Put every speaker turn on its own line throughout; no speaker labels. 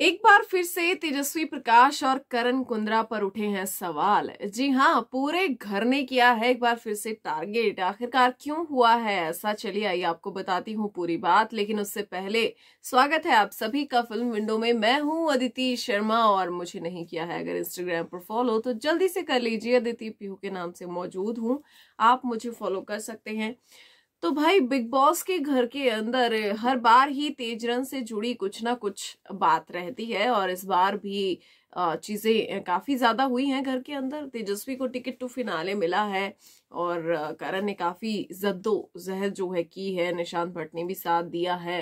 एक बार फिर से तेजस्वी प्रकाश और करण कुंद्रा पर उठे हैं सवाल जी हाँ पूरे घर ने किया है एक बार फिर से टारगेट आखिरकार क्यों हुआ है ऐसा चलिए आइए आपको बताती हूँ पूरी बात लेकिन उससे पहले स्वागत है आप सभी का फिल्म विंडो में मैं हूँ अदिति शर्मा और मुझे नहीं किया है अगर इंस्टाग्राम पर फॉलो तो जल्दी से कर लीजिए अदिति पीहू के नाम से मौजूद हूँ आप मुझे फॉलो कर सकते हैं तो भाई बिग बॉस के घर के अंदर हर बार ही तेज से जुड़ी कुछ ना कुछ बात रहती है और इस बार भी चीज़ें काफ़ी ज़्यादा हुई हैं घर के अंदर तेजस्वी को टिकट टू तो फिनाले मिला है और करण ने काफ़ी जद्दो जहर जो है की है निशांत भट्ट ने भी साथ दिया है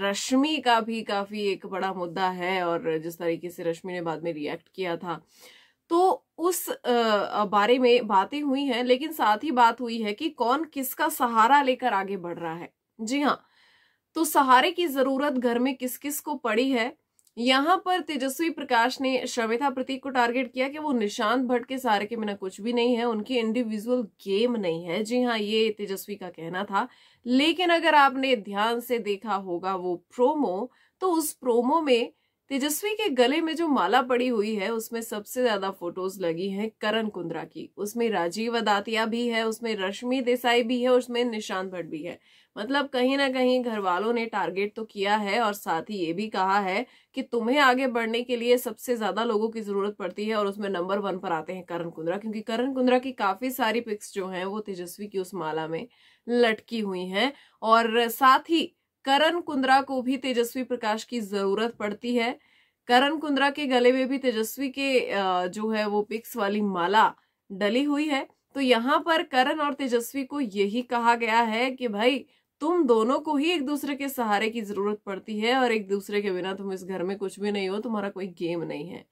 रश्मि का भी काफ़ी एक बड़ा मुद्दा है और जिस तरीके से रश्मि ने बाद में रिएक्ट किया था तो उस बारे में बातें हुई हैं लेकिन साथ ही बात हुई है कि कौन किसका सहारा लेकर आगे बढ़ रहा है जी हाँ तो सहारे की जरूरत घर में किस किस को पड़ी है यहां पर तेजस्वी प्रकाश ने श्रमिता प्रतीक को टारगेट किया कि वो निशांत भट्ट के सहारे के बिना कुछ भी नहीं है उनकी इंडिविजुअल गेम नहीं है जी हाँ ये तेजस्वी का कहना था लेकिन अगर आपने ध्यान से देखा होगा वो प्रोमो तो उस प्रोमो में तेजस्वी के गले में जो माला पड़ी हुई है उसमें सबसे ज्यादा फोटोज लगी हैं करण कुंद्रा की उसमें राजीव अदातिया भी है उसमें रश्मि देसाई भी है उसमें निशांत भट्ट भी है मतलब कहीं ना कहीं घर वालों ने टारगेट तो किया है और साथ ही ये भी कहा है कि तुम्हें आगे बढ़ने के लिए सबसे ज्यादा लोगों की जरूरत पड़ती है और उसमें नंबर वन पर आते हैं करण कुंद्रा क्योंकि करण कुंद्रा की काफी सारी पिक्स जो हैं वो तेजस्वी की उस माला में लटकी हुई हैं और साथ ही करण कुंद्रा को भी तेजस्वी प्रकाश की जरूरत पड़ती है करण कुंद्रा के गले में भी तेजस्वी के जो है वो पिक्स वाली माला डली हुई है तो यहाँ पर करण और तेजस्वी को यही कहा गया है कि भाई तुम दोनों को ही एक दूसरे के सहारे की जरूरत पड़ती है और एक दूसरे के बिना तुम इस घर में कुछ भी नहीं हो तुम्हारा कोई गेम नहीं है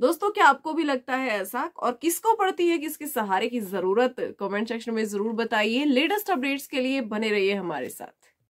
दोस्तों क्या आपको भी लगता है ऐसा और किसको पड़ती है किसके सहारे की जरूरत कमेंट सेक्शन में जरूर बताइए लेटेस्ट अपडेट्स के लिए बने रहिए हमारे साथ